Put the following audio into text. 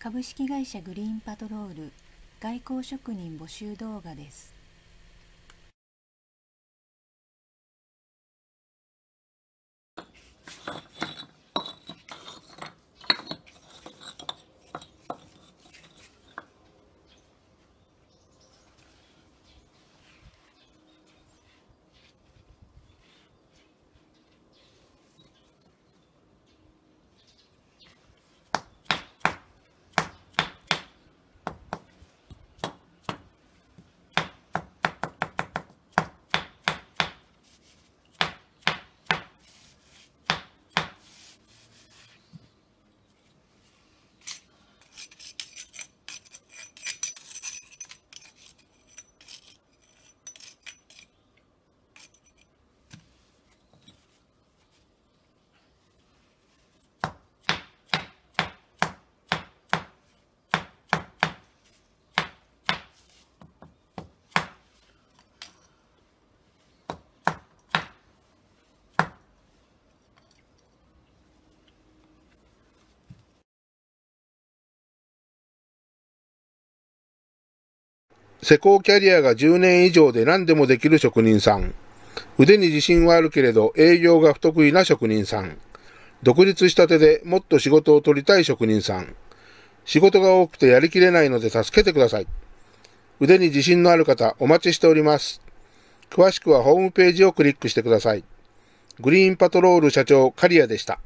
株式会社グリーンパトロール外交職人募集動画です施工キャリアが10年以上で何でもできる職人さん。腕に自信はあるけれど営業が不得意な職人さん。独立した手でもっと仕事を取りたい職人さん。仕事が多くてやりきれないので助けてください。腕に自信のある方お待ちしております。詳しくはホームページをクリックしてください。グリーンパトロール社長、カリアでした。